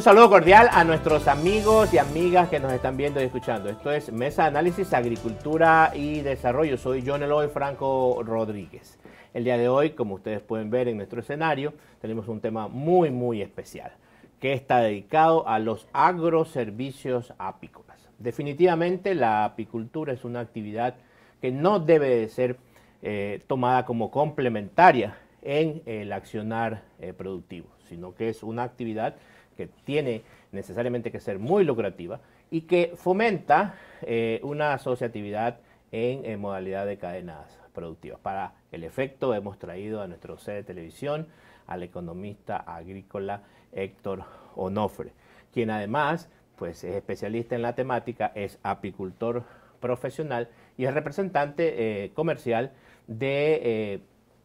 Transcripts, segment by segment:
Un saludo cordial a nuestros amigos y amigas que nos están viendo y escuchando. Esto es Mesa Análisis, Agricultura y Desarrollo. Soy John Eloy Franco Rodríguez. El día de hoy, como ustedes pueden ver en nuestro escenario, tenemos un tema muy, muy especial que está dedicado a los agroservicios apícolas. Definitivamente la apicultura es una actividad que no debe ser eh, tomada como complementaria en el accionar eh, productivo, sino que es una actividad que tiene necesariamente que ser muy lucrativa y que fomenta eh, una asociatividad en, modalidad de cadenas productivas. Para el efecto hemos traído a nuestro sede de televisión al economista agrícola Héctor Onofre, quien además pues, es especialista en la temática, es apicultor profesional y es representante eh, comercial de eh,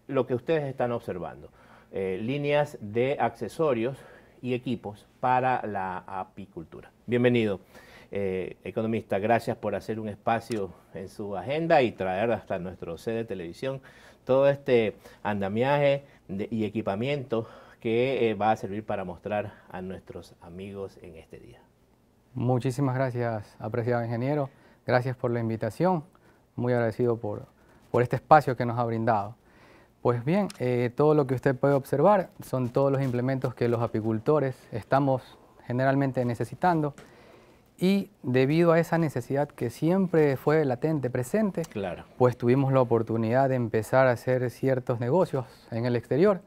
lo que ustedes están observando, líneas de accesorios y equipos para la apicultura. Bienvenido, eh, economista. Gracias por hacer un espacio en su agenda y traer hasta nuestro sede de televisión todo este andamiaje y equipamiento que eh, va a servir para mostrar a nuestros amigos en este día. Muchísimas gracias, apreciado ingeniero. Gracias por la invitación. Muy agradecido por, por este espacio que nos ha brindado. Pues bien, eh, todo lo que usted puede observar son todos los implementos que los apicultores estamos generalmente necesitando y debido a esa necesidad que siempre fue latente, presente, pues tuvimos la oportunidad de empezar a hacer ciertos negocios en el exterior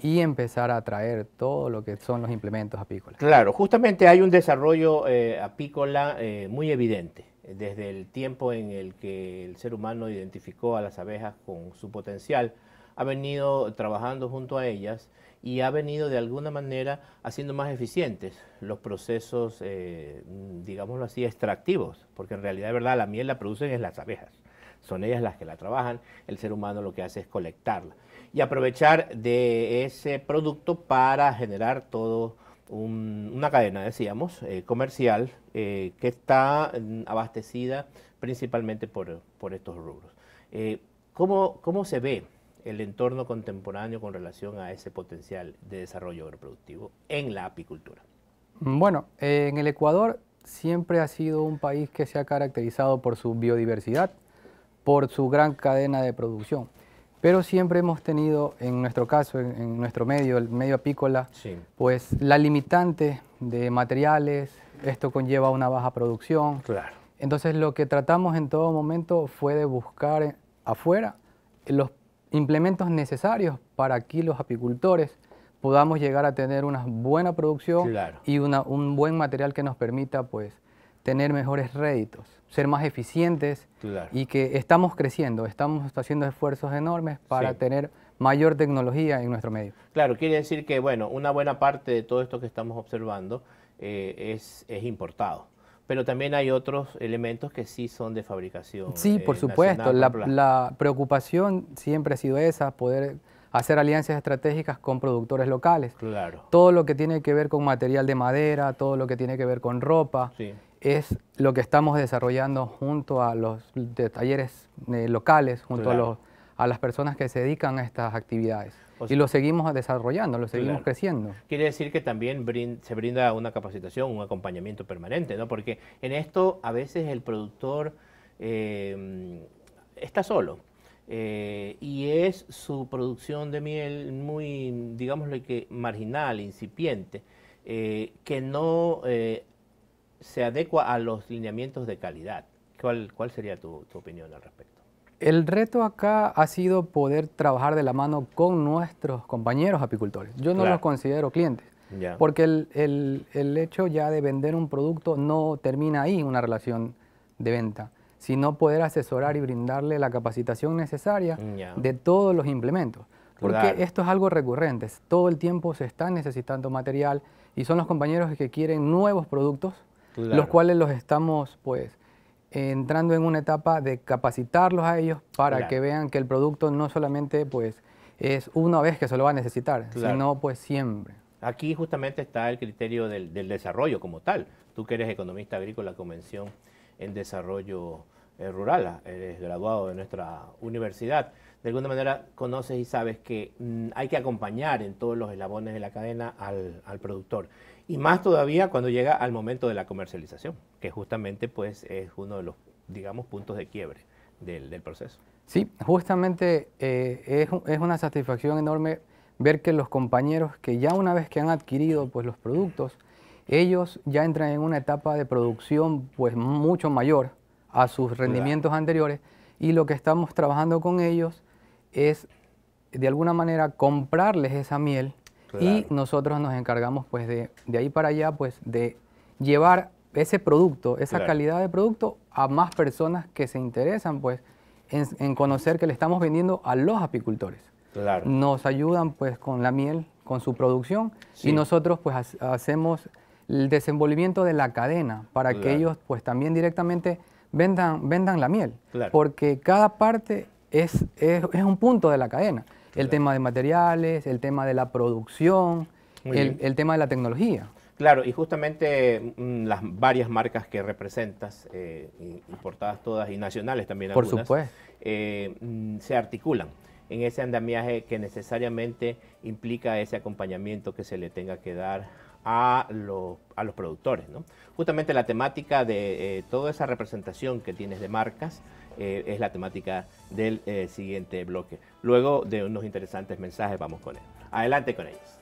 y empezar a traer todo lo que son los implementos apícolas. Claro, justamente hay un desarrollo eh, apícola eh, muy evidente desde el tiempo en el que el ser humano identificó a las abejas con su potencial ha venido trabajando junto a ellas y ha venido de alguna manera haciendo más eficientes los procesos, eh, digámoslo así, extractivos, porque en realidad, verdad, la miel la producen es las abejas, son ellas las que la trabajan, el ser humano lo que hace es colectarla y aprovechar de ese producto para generar todo una cadena, decíamos, eh, comercial eh, que está mm, abastecida principalmente por, estos rubros. ¿cómo, ¿Cómo se ve el entorno contemporáneo con relación a ese potencial de desarrollo agroproductivo en la apicultura? Mm, bueno, eh, en el Ecuador siempre ha sido un país que se ha caracterizado por su biodiversidad, por su gran cadena de producción. Pero siempre hemos tenido, en nuestro caso, en, nuestro medio, el medio apícola, pues la limitante de materiales, esto conlleva una baja producción. Claro. Entonces lo que tratamos en todo momento fue de buscar afuera los implementos necesarios para que los apicultores podamos llegar a tener una buena producción y un buen material que nos permita pues tener mejores réditos, ser más eficientes y que estamos creciendo, estamos haciendo esfuerzos enormes para tener mayor tecnología en nuestro medio. Claro, quiere decir que bueno, una buena parte de todo esto que estamos observando eh, es importado pero también hay otros elementos que sí son de fabricación. Sí, eh, por supuesto. La, preocupación siempre ha sido esa, poder hacer alianzas estratégicas con productores locales. Claro. Todo lo que tiene que ver con material de madera, todo lo que tiene que ver con ropa, es lo que estamos desarrollando junto a los talleres eh, locales, junto a, a las personas que se dedican a estas actividades. Pues y lo seguimos desarrollando, lo seguimos creciendo. Quiere decir que también se brinda una capacitación, un acompañamiento permanente, ¿no? Porque en esto a veces el productor eh, está solo. Eh, y es su producción de miel muy, digámoslo que marginal, incipiente, eh, que no se adecua a los lineamientos de calidad. ¿Cuál, sería tu opinión al respecto? El reto acá ha sido poder trabajar de la mano con nuestros compañeros apicultores. Yo no los considero clientes, porque el, hecho ya de vender un producto no termina ahí una relación de venta, sino poder asesorar y brindarle la capacitación necesaria de todos los implementos. Porque esto es algo recurrente, todo el tiempo se está necesitando material y son los compañeros que quieren nuevos productos, los cuales los estamos pues entrando en una etapa de capacitarlos a ellos para que vean que el producto no solamente pues es una vez que se lo va a necesitar, sino pues siempre. Aquí justamente está el criterio del, desarrollo como tal. Tú que eres economista agrícola convención en desarrollo eh, rural, ah, eres graduado de nuestra universidad. De alguna manera conoces y sabes que mm, hay que acompañar en todos los eslabones de la cadena al productor. Y más todavía cuando llega al momento de la comercialización que justamente pues, es uno de los, digamos, puntos de quiebre del, proceso. Sí, justamente eh, es, una satisfacción enorme ver que los compañeros que ya una vez que han adquirido pues, los productos, ellos ya entran en una etapa de producción pues, mucho mayor a sus rendimientos anteriores y lo que estamos trabajando con ellos es de alguna manera comprarles esa miel y nosotros nos encargamos pues de, de ahí para allá pues de llevar ese producto, esa calidad de producto a más personas que se interesan pues en, conocer que le estamos vendiendo a los apicultores. Nos ayudan pues con la miel, con su producción y nosotros pues hacemos el desenvolvimiento de la cadena para que ellos pues también directamente vendan, vendan la miel. Porque cada parte es, es, un punto de la cadena. El tema de materiales, el tema de la producción, el tema de la tecnología. Claro, y justamente mm, las varias marcas que representas, importadas eh, todas y nacionales también algunas, eh, mm, se articulan en ese andamiaje que necesariamente implica ese acompañamiento que se le tenga que dar a, los productores. Justamente la temática de eh, toda esa representación que tienes de marcas es la temática del siguiente bloque. Luego de unos interesantes mensajes vamos con él. Adelante con ellos.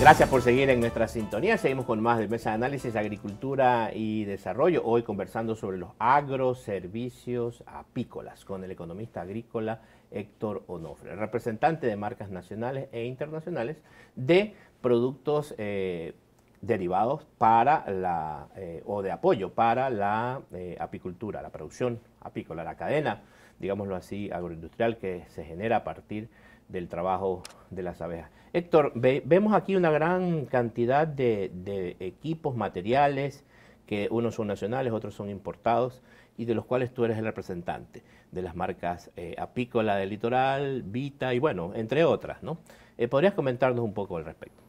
Gracias por seguir en nuestra sintonía. Seguimos con más de Mesa de Análisis, Agricultura y Desarrollo. Hoy conversando sobre los agroservicios apícolas con el economista agrícola Héctor Onofre, representante de marcas nacionales e internacionales de productos eh, derivados para la, eh, o de apoyo para la eh, apicultura, la producción apícola, la cadena, digámoslo así, agroindustrial que se genera a partir del trabajo de las abejas. Héctor, vemos aquí una gran cantidad de, equipos, materiales, que unos son nacionales, otros son importados, y de los cuales tú eres el representante, de las marcas eh, Apícola del Litoral, Vita y bueno, entre otras, ¿no? Eh, ¿Podrías comentarnos un poco al respecto?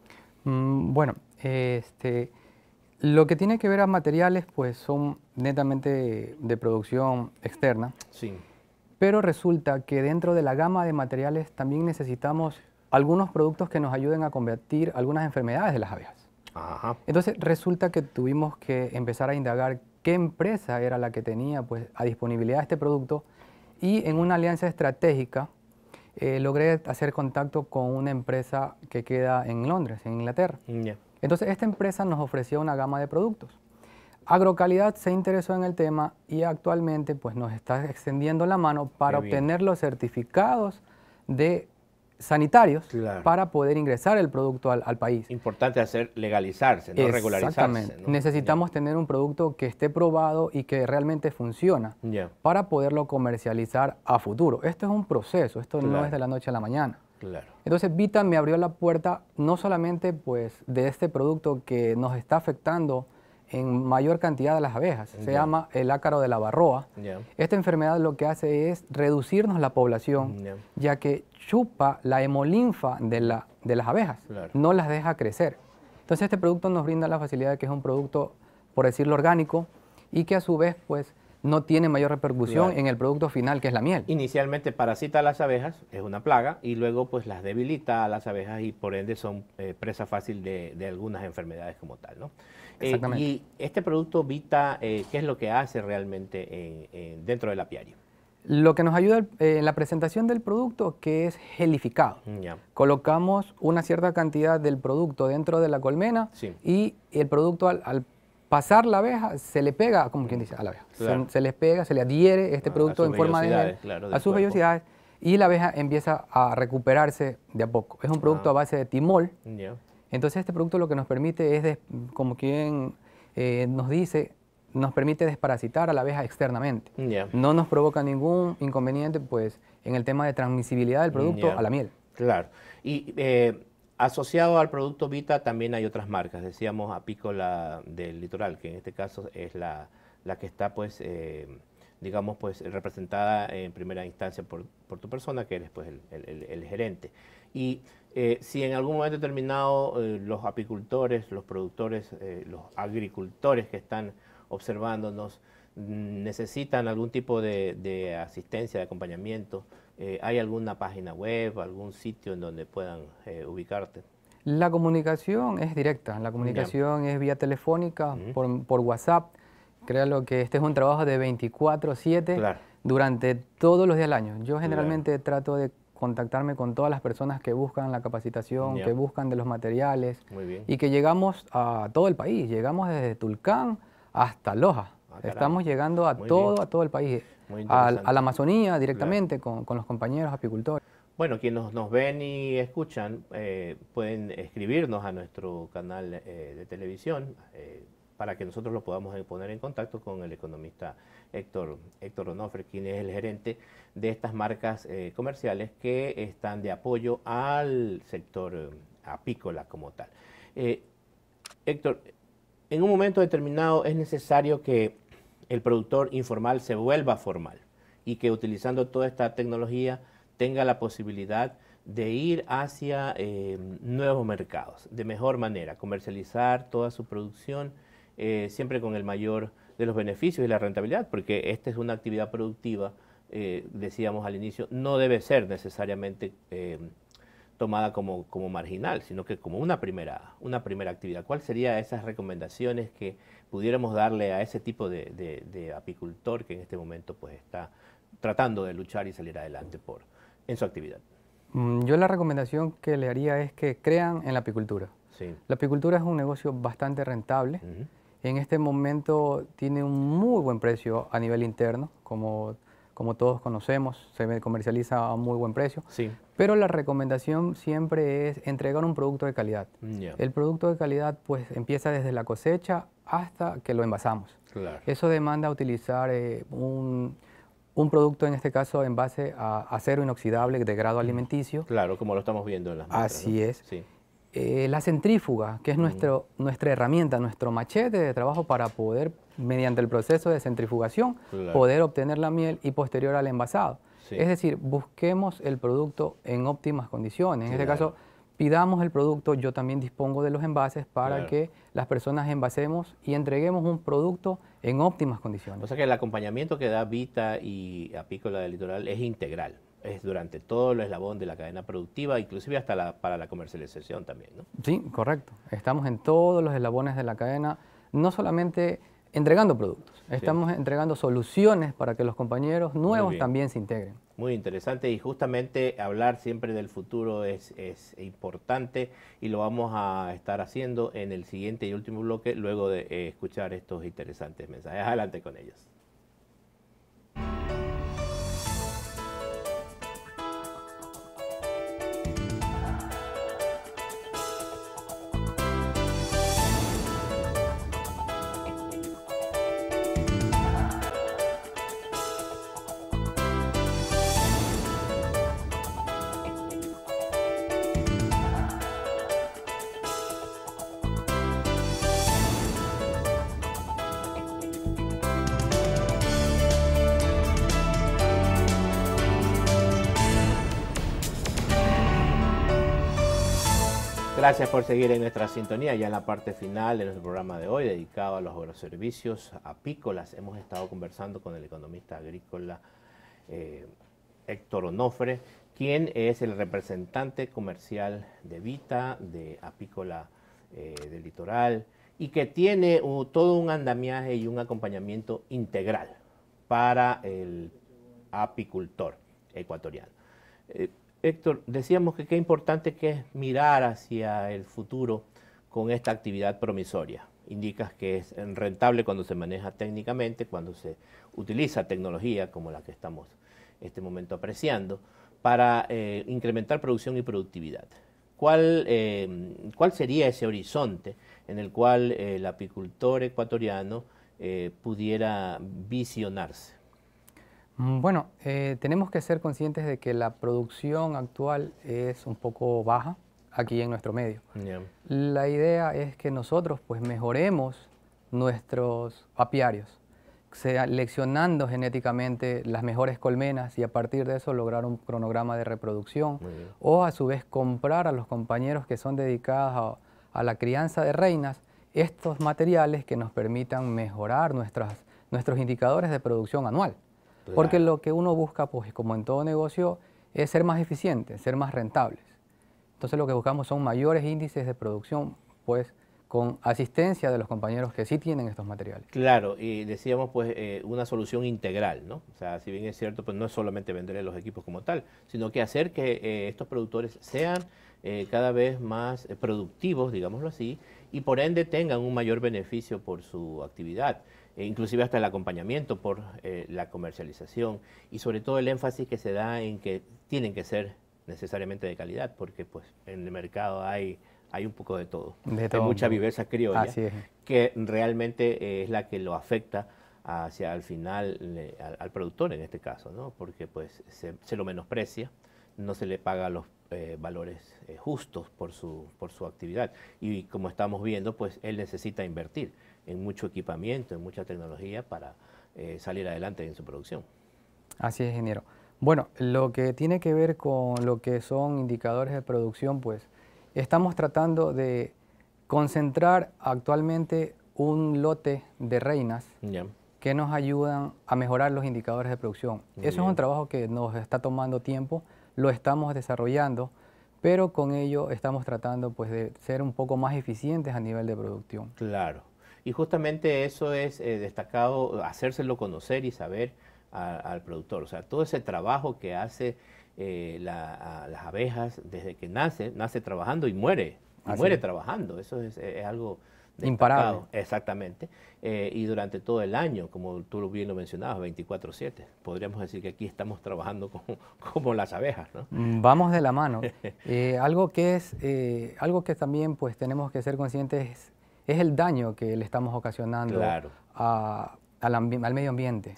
Mm, bueno, este, lo que tiene que ver a materiales, pues son netamente de, de producción externa. Sí. Pero resulta que dentro de la gama de materiales también necesitamos algunos productos que nos ayuden a combatir algunas enfermedades de las abejas. Entonces resulta que tuvimos que empezar a indagar qué empresa era la que tenía pues, a disponibilidad este producto y en una alianza estratégica eh, logré hacer contacto con una empresa que queda en Londres, en Inglaterra. Entonces esta empresa nos ofreció una gama de productos. Agrocalidad se interesó en el tema y actualmente pues, nos está extendiendo la mano para obtener los certificados de sanitarios para poder ingresar el producto al, país. Importante hacer legalizarse, no regularizarse. Exactamente. Necesitamos tener un producto que esté probado y que realmente funciona para poderlo comercializar a futuro. Esto es un proceso, esto no es de la noche a la mañana. Claro. Entonces Vita me abrió la puerta no solamente pues de este producto que nos está afectando en mayor cantidad de las abejas. Se llama el ácaro de la barroa. Esta enfermedad lo que hace es reducirnos la población, ya que chupa la hemolinfa de, la, de las abejas, no las deja crecer. Entonces este producto nos brinda la facilidad de que es un producto, por decirlo, orgánico y que a su vez, pues, no tiene mayor repercusión en el producto final que es la miel. Inicialmente parasita a las abejas, es una plaga, y luego pues las debilita a las abejas y por ende son eh, presa fácil de, algunas enfermedades como tal, eh, Exactamente. y este producto Vita, eh, ¿qué es lo que hace realmente eh, dentro del apiario? Lo que nos ayuda en la presentación del producto, que es gelificado. Mm, Colocamos una cierta cantidad del producto dentro de la colmena y el producto al, pasar la abeja se le pega, como quien mm. dice, a la abeja. Se, les pega, se le adhiere este producto en forma de a sus velocidades vellosidades y la abeja empieza a recuperarse de a poco. Es un ah. producto a base de timol. Entonces este producto lo que nos permite es, como quien eh, nos dice, nos permite desparasitar a la abeja externamente. No nos provoca ningún inconveniente pues, en el tema de transmisibilidad del producto a la miel. Claro. Y eh, asociado al producto Vita también hay otras marcas. Decíamos Apícola del Litoral, que en este caso es la, que está pues... Eh, digamos, pues representada en primera instancia por, tu persona, que eres pues el, gerente. Y eh, si en algún momento determinado eh, los apicultores, los productores, eh, los agricultores que están observándonos mm, necesitan algún tipo de, asistencia, de acompañamiento, ¿hay alguna página web, algún sitio en donde puedan ubicarte? La comunicación es directa, la comunicación es vía telefónica, por WhatsApp. Créalo que este es un trabajo de 24-7 durante todos los días del año. Yo generalmente trato de contactarme con todas las personas que buscan la capacitación, que buscan de los materiales y que llegamos a todo el país. Llegamos desde Tulcán hasta Loja. Ah, Estamos llegando a todo, a todo el país, a, la Amazonía directamente con, los compañeros apicultores. Bueno, quienes nos, ven y escuchan eh, pueden escribirnos a nuestro canal eh, de televisión, eh, para que nosotros lo podamos poner en contacto con el economista Héctor, Héctor Onofre, quien es el gerente de estas marcas eh, comerciales que están de apoyo al sector eh, apícola como tal. Eh, Héctor, en un momento determinado es necesario que el productor informal se vuelva formal y que utilizando toda esta tecnología tenga la posibilidad de ir hacia nuevos mercados de mejor manera, comercializar toda su producción eh, siempre con el mayor de los beneficios y la rentabilidad, porque esta es una actividad productiva, eh, decíamos al inicio, no debe ser necesariamente eh, tomada como, como, marginal, sino que como una primera, una primera actividad. ¿Cuáles serían esas recomendaciones que pudiéramos darle a ese tipo de, apicultor que en este momento pues, está tratando de luchar y salir adelante por, en su actividad? Mm, yo la recomendación que le haría es que crean en la apicultura. La apicultura es un negocio bastante rentable. En este momento tiene un muy buen precio a nivel interno, como, como todos conocemos, se comercializa a muy buen precio. Sí. Pero la recomendación siempre es entregar un producto de calidad. El producto de calidad pues empieza desde la cosecha hasta que lo envasamos. Claro. Eso demanda utilizar eh, un, producto en este caso en base a acero inoxidable de grado mm. alimenticio. Claro, como lo estamos viendo en las muestras, Así es. Sí. Eh, la centrífuga, que es mm. nuestra herramienta, nuestro machete de trabajo para poder, mediante el proceso de centrifugación, poder obtener la miel y posterior al envasado. Es decir, busquemos el producto en óptimas condiciones. En este caso, pidamos el producto, yo también dispongo de los envases para que las personas envasemos y entreguemos un producto en óptimas condiciones. O sea que el acompañamiento que da Vita y Apícola del Litoral es integral es durante todo el eslabón de la cadena productiva, inclusive hasta para la comercialización también, ¿no? Sí, correcto. Estamos en todos los eslabones de la cadena, no solamente entregando productos, estamos entregando soluciones para que los compañeros nuevos también se integren. Muy interesante y justamente hablar siempre del futuro es, es, importante y lo vamos a estar haciendo en el siguiente y último bloque luego de eh, escuchar estos interesantes mensajes. Adelante con ellos. gracias por seguir en nuestra sintonía. Ya en la parte final de nuestro programa de hoy, dedicado a los agroservicios apícolas, hemos estado conversando con el economista agrícola eh, Héctor Onofre, quien es el representante comercial de Vita, de Apícola eh, del Litoral, y que tiene todo un andamiaje y un acompañamiento integral para el apicultor ecuatoriano. Eh, Héctor, decíamos que qué importante que es mirar hacia el futuro con esta actividad promisoria. Indicas que es rentable cuando se maneja técnicamente, cuando se utiliza tecnología como la que estamos en este momento apreciando, para eh, incrementar producción y productividad. Eh, ¿Cuál, sería ese horizonte en el cual eh, el apicultor ecuatoriano pudiera visionarse? Mm, bueno, eh, tenemos que ser conscientes de que la producción actual es un poco baja aquí en nuestro medio. La idea es que nosotros pues mejoremos nuestros apiarios, seleccionando genéticamente las mejores colmenas y a partir de eso lograr un cronograma de reproducción o a su vez comprar a los compañeros que son dedicados a, la crianza de reinas estos materiales que nos permitan mejorar nuestras, nuestros indicadores de producción anual. Porque lo que uno busca, pues como en todo negocio, es ser más eficiente, ser más rentables. Entonces lo que buscamos son mayores índices de producción, pues con asistencia de los compañeros que sí tienen estos materiales. Claro, y decíamos pues eh, una solución integral, ¿no? O sea, si bien es cierto, pues no es solamente venderle los equipos como tal, sino que hacer que eh, estos productores sean eh, cada vez más productivos, digámoslo así, y por ende tengan un mayor beneficio por su actividad. E inclusive hasta el acompañamiento por eh, la comercialización y sobre todo el énfasis que se da en que tienen que ser necesariamente de calidad, porque pues en el mercado hay, hay un poco de todo. Hay mucha viveza criolla que realmente eh, es la que lo afecta hacia el final eh, al, productor en este caso, ¿no? porque pues se, se lo menosprecia no se le paga los eh, valores eh, justos por su, actividad. Y como estamos viendo, pues él necesita invertir en mucho equipamiento, en mucha tecnología para eh, salir adelante en su producción. Así es, ingeniero. Bueno, lo que tiene que ver con lo que son indicadores de producción, pues estamos tratando de concentrar actualmente un lote de reinas que nos ayudan a mejorar los indicadores de producción. Eso es un trabajo que nos está tomando tiempo lo estamos desarrollando, pero con ello estamos tratando pues, de ser un poco más eficientes a nivel de producción. Claro, y justamente eso es eh, destacado, hacérselo conocer y saber al productor, o sea, todo ese trabajo que hace eh, las abejas desde que nace, nace trabajando y muere, muere trabajando, eso es, es algo imparado Exactamente. Eh, y durante todo el año, como tú bien lo mencionabas, 24-7. Podríamos decir que aquí estamos trabajando como, como las abejas, mm, Vamos de la mano. Eh, algo, que es, eh, algo que también pues, tenemos que ser conscientes es, el daño que le estamos ocasionando a, al, medio ambiente.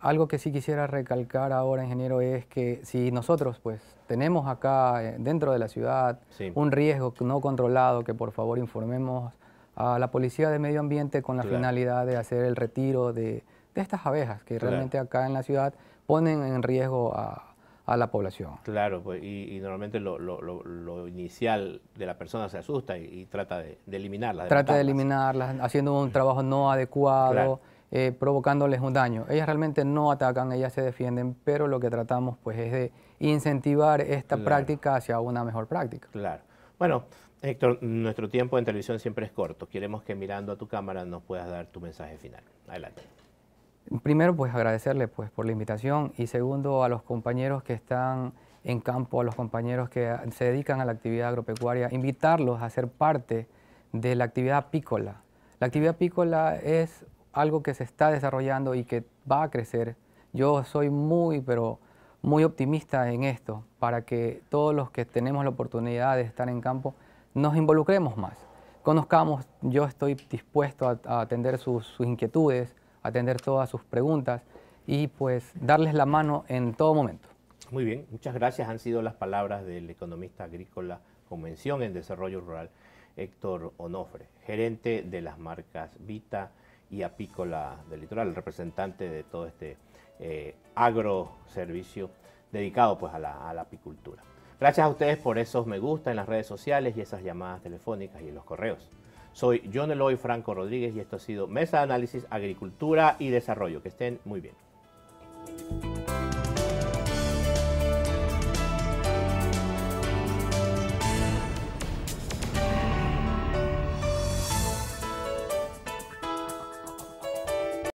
Algo que sí quisiera recalcar ahora, ingeniero, es que si nosotros pues tenemos acá dentro de la ciudad un riesgo no controlado, que por favor informemos a la Policía de Medio Ambiente con la finalidad de hacer el retiro de, estas abejas que realmente acá en la ciudad ponen en riesgo a, la población. Claro, pues, y, normalmente lo, inicial de la persona se asusta y, trata de, eliminarlas. trata de eliminarlas, haciendo un trabajo no adecuado. Eh, provocándoles un daño. Ellas realmente no atacan, ellas se defienden, pero lo que tratamos pues es de incentivar esta práctica hacia una mejor práctica. Claro. Bueno, Héctor, nuestro tiempo en televisión siempre es corto. Queremos que mirando a tu cámara nos puedas dar tu mensaje final. Adelante. Primero, pues agradecerle pues, por la invitación y segundo, a los compañeros que están en campo, a los compañeros que se dedican a la actividad agropecuaria, invitarlos a ser parte de la actividad pícola. La actividad pícola es algo que se está desarrollando y que va a crecer. Yo soy muy, pero muy optimista en esto, para que todos los que tenemos la oportunidad de estar en campo nos involucremos más, conozcamos, yo estoy dispuesto a, atender sus, inquietudes, atender todas sus preguntas y pues darles la mano en todo momento. Muy bien, muchas gracias. Han sido las palabras del economista agrícola Convención en desarrollo rural, Héctor Onofre, gerente de las marcas Vita y Apícola del Litoral, representante de todo este eh, agroservicio dedicado pues a la apicultura. Gracias a ustedes por esos me gusta en las redes sociales y esas llamadas telefónicas y en los correos. Soy John Eloy Franco Rodríguez y esto ha sido Mesa de Análisis Agricultura y Desarrollo. Que estén muy bien.